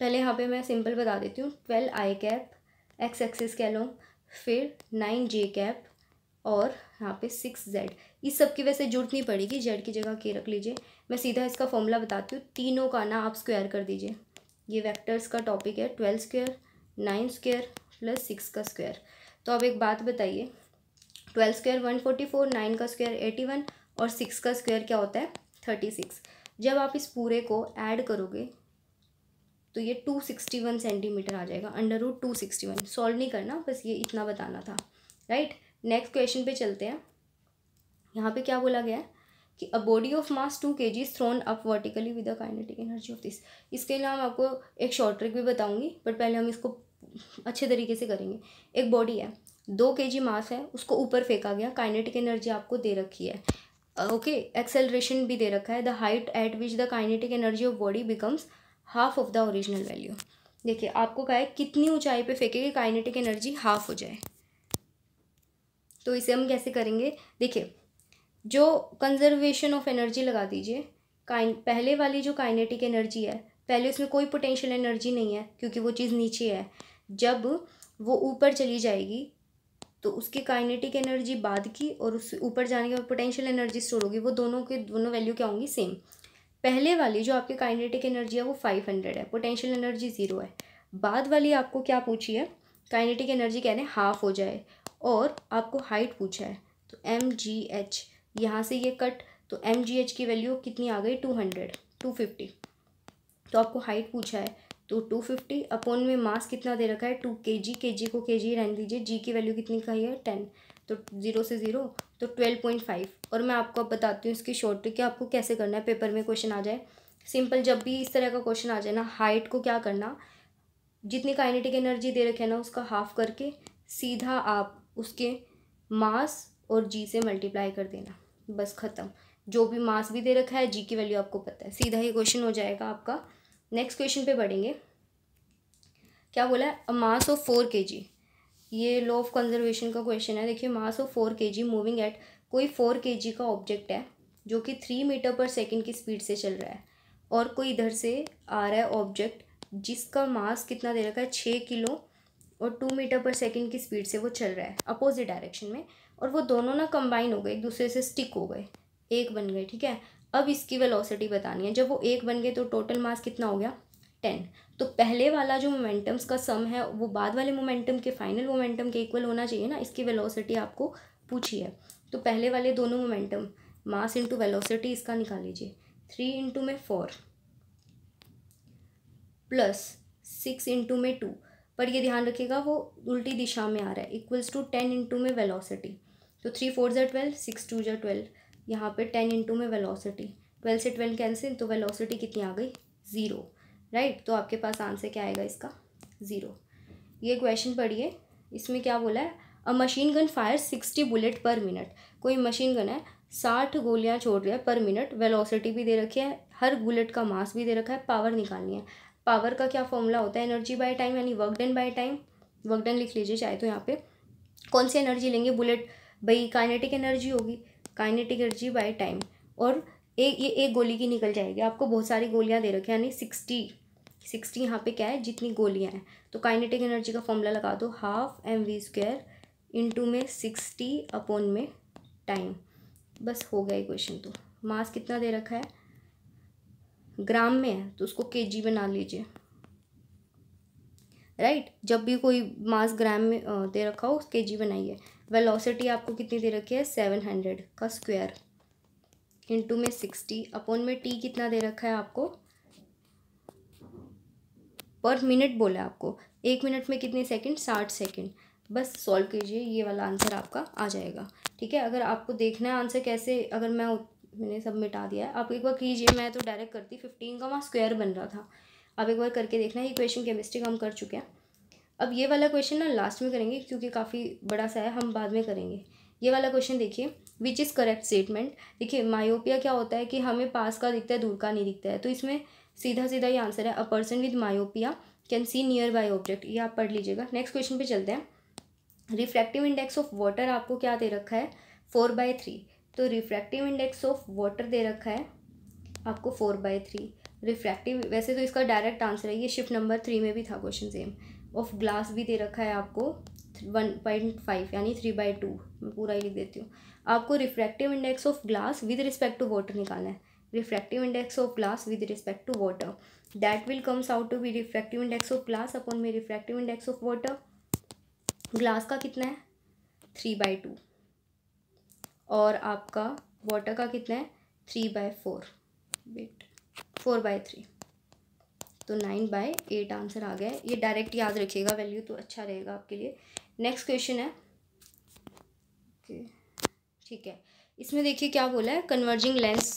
पहले यहाँ पे मैं सिंपल बता देती हूँ twelve I cap X axis कह लो फिर नाइन जे कैप और यहाँ पे सिक्स जेड इस सब की वैसे जरूरत नहीं पड़ेगी जेड की जगह के रख लीजिए मैं सीधा इसका फॉर्मूला बताती हूँ तीनों का ना आप स्क्वायर कर दीजिए ये वेक्टर्स का टॉपिक है twelve square nine square plus six का स्क्वायर तो अब एक बात बताइए twelve square one forty four nine का स्क्वायर एटी वन और सिक्स का स्क्वायर क्या होता है थर्टी सिक्स जब आप इस पूरे को ऐड करोगे तो ये टू सिक्सटी वन सेंटीमीटर आ जाएगा under root two sixty one solve नहीं करना बस ये इतना बताना था राइट नेक्स्ट क्वेश्चन पे चलते हैं यहाँ पे क्या बोला गया है कि a body of mass two K G thrown up vertically with a kinetic energy of this इसके लिए हम आपको एक शॉर्ट ट्रिक भी बताऊंगी बट पहले हम इसको अच्छे तरीके से करेंगे एक बॉडी है दो के जी मास है उसको ऊपर फेंका गया काइनेटिक एनर्जी आपको दे रखी है ओके एक्सेलरेशन भी दे रखा है the height at which the kinetic energy of body becomes half of the original value देखिए आपको कहा है कितनी ऊंचाई पे फेंकेगी काइनेटिक एनर्जी हाफ हो जाए तो इसे हम कैसे करेंगे देखिए जो कंजर्वेशन ऑफ एनर्जी लगा दीजिए काइन पहले वाली जो काइनेटिक एनर्जी है पहले उसमें कोई पोटेंशियल एनर्जी नहीं है क्योंकि वो चीज़ नीचे है जब वो ऊपर चली जाएगी तो उसकी काइनेटिक एनर्जी बाद की और उस ऊपर जाने के बाद पोटेंशियल एनर्जी स्टोर होगी वो दोनों के दोनों वैल्यू क्या होंगी सेम पहले वाली जो आपकी काइनेटिक एनर्जी है वो फाइव हंड्रेड है पोटेंशियल एनर्जी ज़ीरो है बाद वाली आपको क्या पूछी है काइनेटिक एनर्जी कहने हाफ हो जाए और आपको हाइट पूछा है तो एम जी एच यहाँ से ये कट तो एम जी एच की वैल्यू कितनी आ गई टू हंड्रेड टू फिफ्टी तो आपको हाइट पूछा है तो टू फिफ्टी अपोन में मास कितना दे रखा है टू के जी के जी को के जी रहने दीजिए जी की वैल्यू कितनी कही है टेन तो ज़ीरो से ज़ीरो तो ट्वेल्व पॉइंट फाइव और मैं आपको अब बताती हूँ इसकी शॉर्ट ट्रिक आपको कैसे करना है पेपर में क्वेश्चन आ जाए सिंपल जब भी इस तरह का क्वेश्चन आ जाए ना हाइट को क्या करना जितनी काइनेटिक एनर्जी दे रखे है ना उसका हाफ करके सीधा आप उसके मास और जी से मल्टीप्लाई कर देना बस ख़त्म जो भी मास भी दे रखा है जी की वैल्यू आपको पता है सीधा ही क्वेश्चन हो जाएगा आपका नेक्स्ट क्वेश्चन पे बढ़ेंगे क्या बोला है मास ऑफ फोर के जी ये लॉ ऑफ कंजर्वेशन का क्वेश्चन है देखिए mass of four K G moving at कोई फोर के जी का ऑब्जेक्ट है जो कि थ्री मीटर पर सेकेंड की स्पीड से चल रहा है और कोई इधर से आ रहा है ऑब्जेक्ट जिसका मास कितना दे रखा है छः किलो और टू मीटर पर सेकेंड की स्पीड से वो चल रहा है अपोजिट डायरेक्शन में और वो दोनों ना कंबाइन हो गए एक दूसरे से स्टिक हो गए एक बन गए ठीक है अब इसकी वेलोसिटी बतानी है जब वो एक बन गए तो टोटल मास कितना हो गया टेन तो पहले वाला जो मोमेंटम्स का सम है वो बाद वाले मोमेंटम के फाइनल मोमेंटम के इक्वल होना चाहिए ना इसकी वेलोसिटी आपको पूछी है तो पहले वाले दोनों मोमेंटम मास इंटू वेलोसिटी इसका निकाल लीजिए थ्री इंटू में फोर प्लस सिक्स इंटू में टू पर ये ध्यान रखिएगा वो उल्टी दिशा में आ रहा है इक्वल्स टू टेन इंटू में वेलोसिटी तो थ्री फोर जो ट्वेल्व सिक्स टू जो ट्वेल्व यहाँ पे टेन इंटू में वेलोसिटी ट्वेल्व से ट्वेल्व कैंसिल तो वेलोसिटी कितनी आ गई ज़ीरो राइट तो आपके पास आंसर क्या आएगा इसका ज़ीरो ये क्वेश्चन पढ़िए इसमें क्या बोला है a machine gun fire sixty bullet per minute कोई मशीन गन है साठ गोलियाँ छोड़ रही है पर मिनट वेलोसिटी भी दे रखी है हर बुलेट का मास भी दे रखा है पावर निकालनी है पावर का क्या फॉर्मूला होता है एनर्जी बाय टाइम यानी work done by time work done लिख लीजिए चाहे तो यहाँ पे कौन सी एनर्जी लेंगे बुलेट भाई काइनेटिक एनर्जी होगी काइनेटिक एनर्जी बाय टाइम और एक ये एक गोली की निकल जाएगी आपको बहुत सारी गोलियां दे रखी यानी सिक्सटी सिक्सटी यहाँ पे क्या है जितनी गोलियां हैं तो काइनेटिक एनर्जी का फॉर्मूला लगा दो हाफ एम वी इन इंटू में सिक्सटी अपॉन में टाइम बस हो गया ये क्वेश्चन तो मास कितना दे रखा है ग्राम में है तो उसको के जी बना लीजिए राइट जब भी कोई मास ग्राम में दे रखा हो उस के जी बनाइए वेलोसिटी आपको कितनी दे रखी है सेवन हंड्रेड का स्क्वायर इंटू में सिक्सटी अपॉन में टी कितना दे रखा है आपको पर मिनट बोला आपको एक मिनट में कितने सेकंड साठ सेकंड बस सॉल्व कीजिए ये वाला आंसर आपका आ जाएगा ठीक है अगर आपको देखना है आंसर कैसे अगर मैं मैंने सब मिटा दिया है आप एक बार कीजिए मैं तो डायरेक्ट करती फिफ्टीन का वहाँ स्क्वायर बन रहा था आप एक बार करके देखना ये क्वेश्चन केमिस्ट्री का हम कर चुके हैं अब ये वाला क्वेश्चन ना लास्ट में करेंगे क्योंकि काफ़ी बड़ा सा है हम बाद में करेंगे ये वाला क्वेश्चन देखिए विच इज़ करेक्ट स्टेटमेंट देखिए मायोपिया क्या होता है कि हमें पास का दिखता है दूर का नहीं दिखता है तो इसमें सीधा सीधा ही आंसर है a person with myopia can see nearby object ये आप पढ़ लीजिएगा नेक्स्ट क्वेश्चन पे चलते हैं रिफ्रैक्टिव इंडेक्स ऑफ वाटर आपको क्या दे रखा है फोर बाय थ्री तो रिफ्रैक्टिव इंडेक्स ऑफ वाटर दे रखा है आपको फोर बाय थ्री रिफ्रैक्टिव वैसे तो इसका डायरेक्ट आंसर है ये शिफ्ट नंबर थ्री में भी था क्वेश्चन सेम ऑफ ग्लास भी दे रखा है आपको वन पॉइंट फाइव यानी थ्री बाई टू मैं पूरा ही लिख देती हूँ आपको refractive index of glass with respect to water निकालना है refractive index of glass with respect to water that will comes out to be refractive index of glass upon मे refractive index of water glass का कितना है three by to और आपका water का कितना है three by four but four by three तो नाइन बाई एट आंसर आ गया है ये डायरेक्ट याद रखिएगा वैल्यू तो अच्छा रहेगा आपके लिए नेक्स्ट क्वेश्चन है ठीक है इसमें देखिए क्या बोला है कन्वर्जिंग लेंस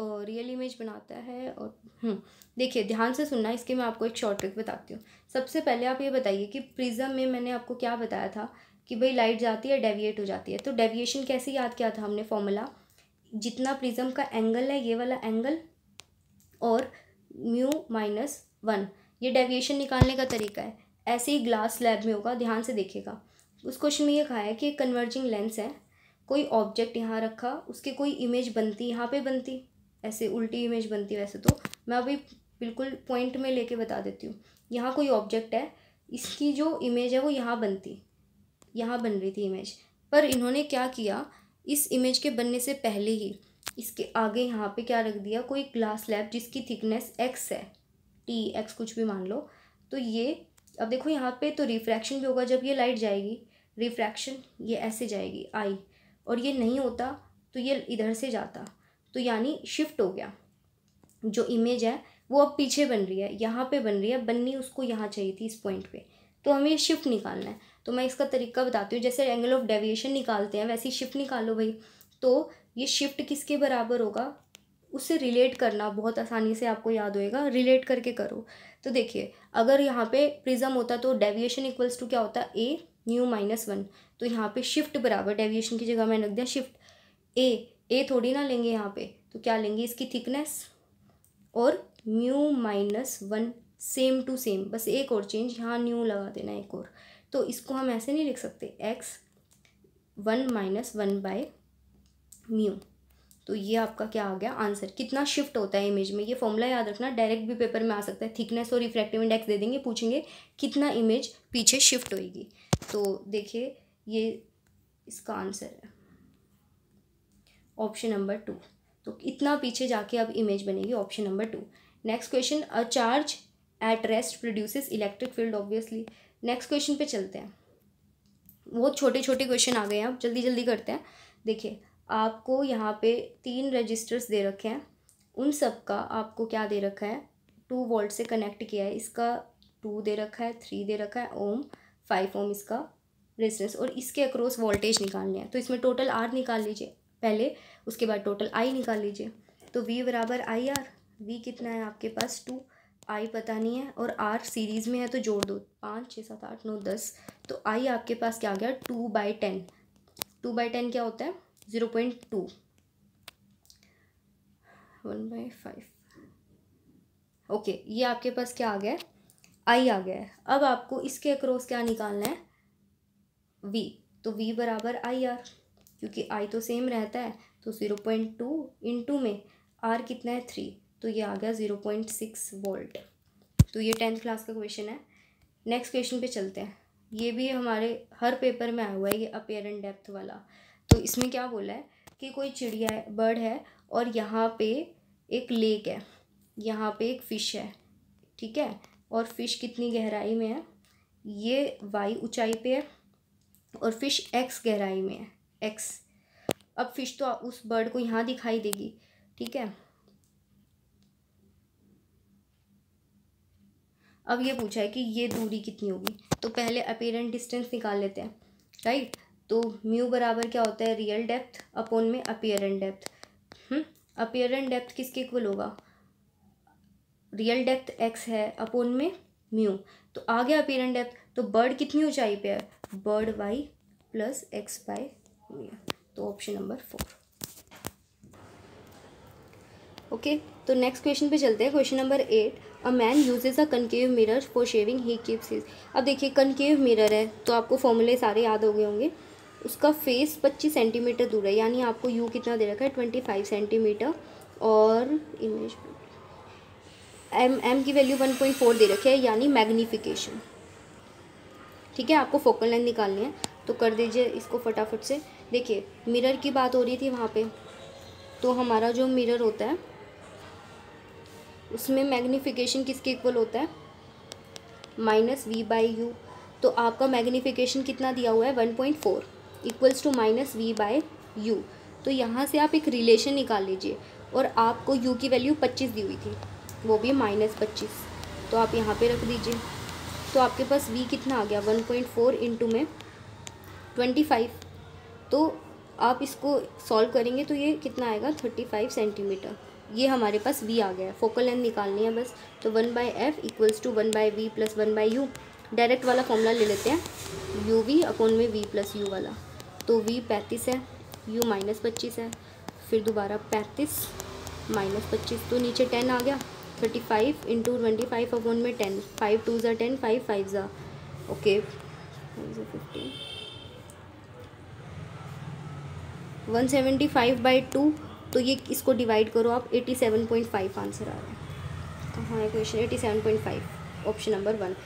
रियल इमेज बनाता है और हम्म, देखिए ध्यान से सुनना इसके मैं आपको एक शॉर्ट ट्रिक बताती हूँ सबसे पहले आप ये बताइए कि प्रिज्म में मैंने आपको क्या बताया था कि भाई लाइट जाती है डेविएट हो जाती है तो डेविएशन कैसे याद किया था हमने फॉर्मूला जितना प्रिज्म का एंगल है ये वाला एंगल और म्यू माइनस वन ये डेविएशन निकालने का तरीका है ऐसे ही ग्लास स्लैब में होगा ध्यान से देखिएगा उस क्वेश्चन में ये कहा है कि कन्वर्जिंग लेंस है कोई ऑब्जेक्ट यहाँ रखा उसके कोई इमेज बनती यहाँ पे बनती ऐसे उल्टी इमेज बनती वैसे तो मैं अभी बिल्कुल पॉइंट में लेके बता देती हूँ यहाँ कोई ऑब्जेक्ट है इसकी जो इमेज है वो यहाँ बनती यहाँ बन रही थी इमेज पर इन्होंने क्या किया इस इमेज के बनने से पहले ही इसके आगे यहाँ पे क्या रख दिया कोई ग्लास लैब जिसकी थिकनेस एक्स है टी एक्स कुछ भी मान लो तो ये अब देखो यहाँ पे तो रिफ्रैक्शन भी होगा जब ये लाइट जाएगी रिफ्रैक्शन ये ऐसे जाएगी आई और ये नहीं होता तो ये इधर से जाता तो यानी शिफ्ट हो गया जो इमेज है वो अब पीछे बन रही है यहाँ पे बन रही है बननी उसको यहाँ चाहिए थी इस पॉइंट पे तो हमें शिफ्ट निकालना है तो मैं इसका तरीका बताती हूँ जैसे एंगल ऑफ डेविएशन निकालते हैं वैसे ही शिफ्ट निकालो भाई तो ये शिफ्ट किसके बराबर होगा उससे रिलेट करना बहुत आसानी से आपको याद होएगा रिलेट करके करो तो देखिए अगर यहाँ पे प्रिज्म होता तो डेविएशन इक्वल्स टू क्या होता ए न्यू माइनस वन तो यहाँ पे शिफ्ट बराबर डेविएशन की जगह मैंने रख दिया शिफ्ट ए ए थोड़ी ना लेंगे यहाँ पे तो क्या लेंगे इसकी थिकनेस और mu minus one same to same बस एक और चेंज यहाँ न्यू लगा देना एक और तो इसको हम ऐसे नहीं लिख सकते x one minus one by mu तो ये आपका क्या आ गया आंसर कितना शिफ्ट होता है इमेज में ये फॉर्मूला याद रखना डायरेक्ट भी पेपर में आ सकता है थिकनेस और रिफ्रैक्टिव इंडेक्स दे देंगे पूछेंगे कितना इमेज पीछे शिफ्ट होएगी तो देखिए ये इसका आंसर है ऑप्शन नंबर टू तो इतना पीछे जाके अब इमेज बनेगी option number two next question a charge at rest produces electric field obviously next question पे चलते हैं बहुत छोटे छोटे क्वेश्चन आ गए हैं अब जल्दी जल्दी करते हैं देखिए आपको यहाँ पे तीन रजिस्टर्स दे रखे हैं उन सब का आपको क्या दे रखा है टू वोल्ट से कनेक्ट किया है इसका टू दे रखा है थ्री दे रखा है ओम फाइव ओम इसका रेजिस्टेंस और इसके अक्रॉस वोल्टेज निकालने हैं तो इसमें टोटल आर निकाल लीजिए पहले उसके बाद टोटल आई निकाल लीजिए तो वी बराबर आई आर वी कितना है आपके पास टू आई पता नहीं है और आर सीरीज़ में है तो जोड़ दो पाँच छः सात आठ नौ दस तो आई आपके पास क्या आ गया two by ten two by ten क्या होता है zero point two one by five okay ये आपके पास क्या आ गया है आई आ गया है अब आपको इसके अक्रॉस क्या निकालना है वी तो वी बराबर आई आर क्योंकि आई तो सेम रहता है तो zero point two in two में आर कितना है थ्री तो ये आ गया ज़ीरो पॉइंट सिक्स वोल्ट तो ये टेंथ क्लास का क्वेश्चन है नेक्स्ट क्वेश्चन पे चलते हैं ये भी हमारे हर पेपर में आया हुआ है ये अपेयर एंड डेप्थ वाला तो इसमें क्या बोला है कि कोई चिड़िया है बर्ड है और यहाँ पे एक लेक है यहाँ पे एक फ़िश है ठीक है और फ़िश कितनी गहराई में है ये वाई ऊंचाई पे है और फ़िश एक्स गहराई में है एक्स अब फ़िश तो उस बर्ड को यहाँ दिखाई देगी ठीक है अब ये पूछा है कि ये दूरी कितनी होगी तो पहले अपेरेंट डिस्टेंस निकाल लेते हैं राइट तो म्यू बराबर क्या होता है रियल डेप्थ अपोन में अपियरेंट डेप्थ अपियरेंट डेप्थ किसके इक्वल होगा रियल डेप्थ एक्स है अपोन में म्यू तो आ गया अपियरेंट डेप्थ तो बर्ड कितनी ऊंचाई पे है bird y plus x by तो ऑप्शन नंबर फोर ओके तो नेक्स्ट क्वेश्चन पे चलते हैं question number eight a man uses a concave mirror for shaving he keeps his अब देखिए कनकेव मिरर है तो आपको फॉर्मूले सारे याद हो गए होंगे उसका फेस पच्चीस सेंटीमीटर दूर है यानी आपको यू कितना दे रखा है ट्वेंटी फाइव सेंटीमीटर और इमेज एम एम की वैल्यू वन पॉइंट फोर दे रखी है यानी मैग्नीफिकेशन ठीक है आपको फोकल लेंथ निकालनी है तो कर दीजिए इसको फटाफट से देखिए मिरर की बात हो रही थी वहाँ पे तो हमारा जो मिरर होता है उसमें मैग्नीफिकेशन किसके इक्वल होता है माइनस वी बाई यू तो आपका मैग्नीफिकेशन कितना दिया हुआ है one point four equals to minus v by u तो यहाँ से आप एक रिलेशन निकाल लीजिए और आपको यू की वैल्यू पच्चीस दी हुई थी वो भी माइनस पच्चीस तो आप यहाँ पे रख दीजिए तो आपके पास वी कितना आ गया वन पॉइंट फोर इंटू में ट्वेंटी फाइव तो आप इसको सॉल्व करेंगे तो ये कितना आएगा थर्टी फाइव सेंटीमीटर ये हमारे पास वी आ गया है फोकल लेंथ निकालनी है बस तो one by f equals to one by v plus one by u direct वाला फॉर्मूला ले लेते हैं यू वी अकाउंट में वी प्लस यू वाला तो वी पैंतीस है यू माइनस पच्चीस है फिर दोबारा पैंतीस माइनस पच्चीस तो नीचे टेन आ गया thirty five into twenty five अब में टेन फाइव टू ज़ा टेन फाइव फाइव ज़ा okay one seventy five by two तो ये इसको डिवाइड करो आप eighty seven point five answer आ रहा है कहाँ तो है question eighty seven point five option number one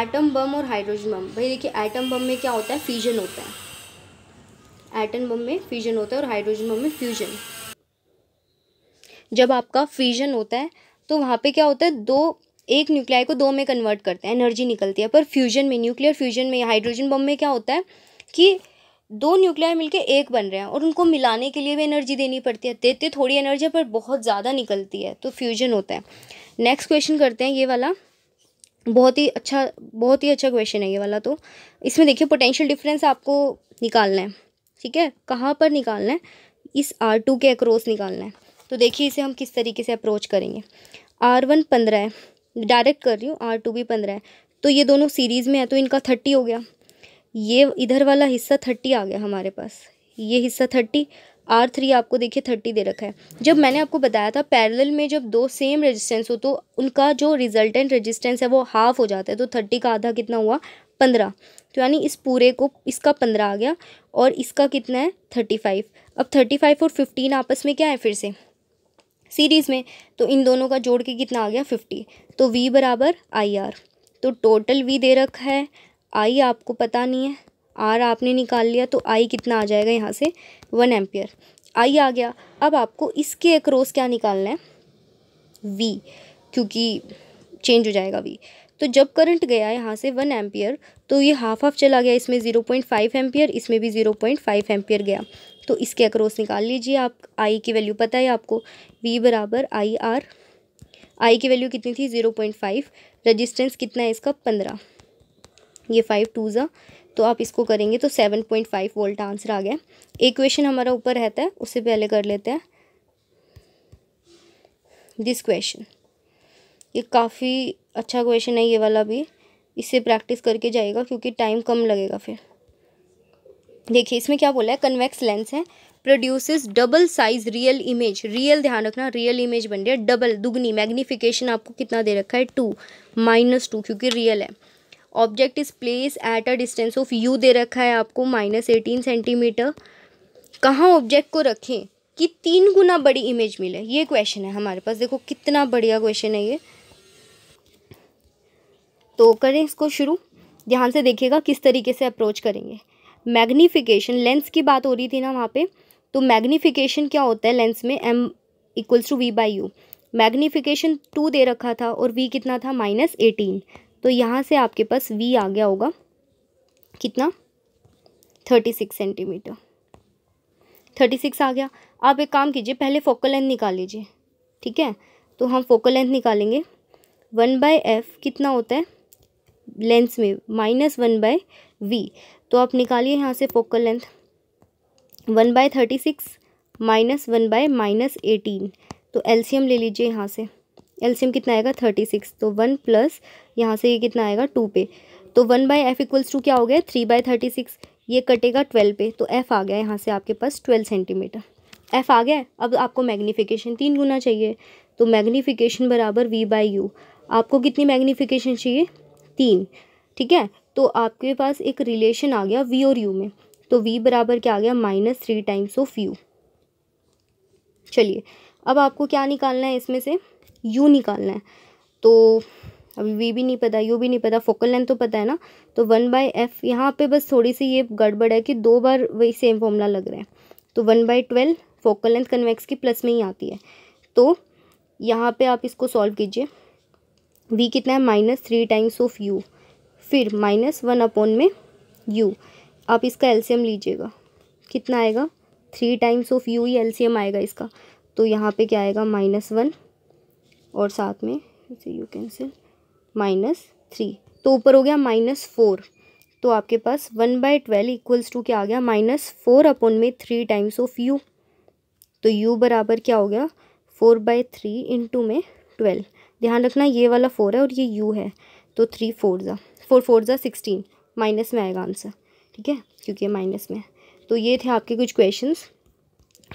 atom bomb और हाइड्रोजन बम भाई देखिए एटम बम में क्या होता है फ्यूजन होता है एटम बम में फ्यूजन होता है और हाइड्रोजन बम में फ्यूजन जब आपका फ्यूजन होता है तो वहाँ पे क्या होता है दो एक न्यूक्लियाई को दो में कन्वर्ट करते हैं एनर्जी निकलती है पर फ्यूजन में न्यूक्लियर फ्यूजन में हाइड्रोजन बम में क्या होता है कि दो न्यूक्लियाई मिलके एक बन रहे हैं और उनको मिलाने के लिए भी एनर्जी देनी पड़ती है देते थोड़ी एनर्जी पर बहुत ज़्यादा निकलती है तो फ्यूजन होता है नेक्स्ट क्वेश्चन करते हैं ये वाला बहुत ही अच्छा बहुत ही अच्छा क्वेश्चन है ये वाला तो इसमें देखिए पोटेंशियल डिफरेंस आपको निकालना है ठीक है कहाँ पर निकालना है इस आर टू के अक्रॉस निकालना है तो देखिए इसे हम किस तरीके से अप्रोच करेंगे आर वन पंद्रह है डायरेक्ट कर रही हूँ आर टू भी पंद्रह है तो ये दोनों सीरीज़ में है तो इनका थर्टी हो गया ये इधर वाला हिस्सा थर्टी आ गया हमारे पास ये हिस्सा थर्टी आर थ्री आपको देखिए थर्टी दे रखा है जब मैंने आपको बताया था पैरेलल में जब दो सेम रेजिस्टेंस हो तो उनका जो रिजल्टेंट रेजिस्टेंस है वो हाफ हो जाता है तो थर्टी का आधा कितना हुआ पंद्रह तो यानी इस पूरे को इसका पंद्रह आ गया और इसका कितना है थर्टी फाइव अब थर्टी फाइव और फिफ्टीन आपस में क्या है फिर से सीरीज़ में तो इन दोनों का जोड़ के कितना आ गया फिफ्टी तो वी बराबर आई आर तो टोटल वी दे रखा है आई आपको पता नहीं है आर आपने निकाल लिया तो आई कितना आ जाएगा यहाँ से वन एम्पियर आई आ गया अब आपको इसके एक क्या निकालना है वी क्योंकि चेंज हो जाएगा वी तो जब करंट गया यहाँ से वन एम्पियर तो ये हाफ हाफ चला गया इसमें ज़ीरो पॉइंट फाइव एम्पियर इसमें भी ज़ीरो पॉइंट फाइव एम्पियर गया तो इसके अक्रॉस निकाल लीजिए आप आई की वैल्यू पता है आपको वी बराबर आई आर आई की वैल्यू कितनी थी ज़ीरो पॉइंट फाइव रजिस्टेंस कितना है इसका पंद्रह ये फाइव टू ज़ा तो आप इसको करेंगे तो seven point five volt answer आ गया एक क्वेश्चन हमारा ऊपर रहता है उससे पहले कर लेते हैं दिस क्वेश्चन ये काफ़ी अच्छा क्वेश्चन है ये वाला भी इससे प्रैक्टिस करके जाएगा क्योंकि टाइम कम लगेगा फिर देखिए इसमें क्या बोला है कन्वेक्स लेंस है produces double size real image real ध्यान रखना रियल इमेज बन रही है डबल दुगनी मैग्नीफिकेशन आपको कितना दे रखा है टू माइनस टू क्योंकि रियल है object is place at a distance of u दे रखा है आपको माइनस एटीन सेंटीमीटर कहाँ ऑब्जेक्ट को रखें कि तीन गुना बड़ी इमेज मिले ये क्वेश्चन है हमारे पास देखो कितना बढ़िया क्वेश्चन है ये तो करें इसको शुरू ध्यान से देखिएगा किस तरीके से अप्रोच करेंगे मैग्नीफिकेशन लेंस की बात हो रही थी ना वहाँ पे तो मैग्नीफिकेशन क्या होता है लेंस में m equals to v by u magnification two दे रखा था और वी कितना था माइनस एटीन तो यहाँ से आपके पास वी आ गया होगा कितना thirty six centimetre thirty six आ गया आप एक काम कीजिए पहले फोकल लेंथ निकाल लीजिए ठीक है तो हम फोकल लेंथ निकालेंगे वन बाय एफ़ कितना होता है लेंस में माइनस वन बाय वी तो आप निकालिए यहाँ से focal length one by thirty six minus one by minus eighteen तो एल्शियम ले लीजिए यहाँ से एल्शियम कितना आएगा थर्टी सिक्स तो वन प्लस यहाँ से ये कितना आएगा टू पे तो one by f equals to क्या हो गया थ्री बाय थर्टी सिक्स ये कटेगा ट्वेल्व पे तो एफ़ आ गया यहाँ से आपके पास ट्वेल्व सेंटीमीटर एफ़ आ गया अब आपको मैग्नीफिकेशन तीन गुना चाहिए तो मैग्नीफिकेशन बराबर वी बाई यू आपको कितनी मैग्नीफिकेशन चाहिए तीन ठीक है तो आपके पास एक रिलेशन आ गया वी और यू में तो वी बराबर क्या आ गया minus three times of u चलिए अब आपको क्या निकालना है इसमें से यू निकालना है तो अभी वी भी नहीं पता यू भी नहीं पता फोकल लेंथ तो पता है ना तो वन बाई एफ़ यहाँ पर बस थोड़ी सी ये गड़बड़ है कि दो बार वही सेम फॉर्मूला लग रहा है तो one by twelve focal length convex की प्लस में ही आती है तो यहाँ पे आप इसको सॉल्व कीजिए वी कितना है minus three times of u फिर माइनस वन अपॉन में यू आप इसका एलसीएम लीजिएगा कितना आएगा थ्री टाइम्स ऑफ यू ही एलसीएम आएगा इसका तो यहाँ पे क्या आएगा माइनस वन और साथ में यू कैंसिल माइनस थ्री तो ऊपर हो गया माइनस फोर तो आपके पास one by twelve equals to क्या आ गया माइनस फोर अपॉन में थ्री टाइम्स ऑफ यू तो यू बराबर क्या हो गया फोर बाई थ्री टू में ट्वेल्व ध्यान रखना ये वाला फोर है और ये यू है तो थ्री फोर ज़ा फोर फोर ज़ा सिक्सटीन माइनस में आएगा आंसर ठीक है क्योंकि ये माइनस में है तो ये थे आपके कुछ क्वेश्चंस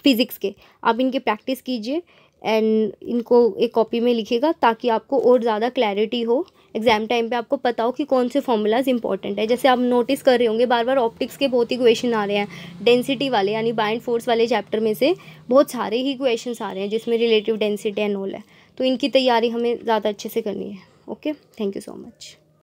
फिज़िक्स के आप इनके प्रैक्टिस कीजिए एंड इनको एक कॉपी में लिखेगा ताकि आपको और ज़्यादा क्लैरिटी हो एग्ज़ाम टाइम पे आपको पता हो कि कौन से फॉर्मूलाज इंपॉर्टेंट है जैसे आप नोटिस कर रहे होंगे बार बार ऑप्टिक्स के बहुत ही क्वेश्चन आ रहे हैं डेंसिटी वाले यानी बाइंड फोर्स वाले चैप्टर में से बहुत सारे ही क्वेश्चन आ रहे हैं जिसमें रिलेटिव डेंसिटी एंड ऑल है तो इनकी तैयारी हमें ज़्यादा अच्छे से करनी है okay thank you so much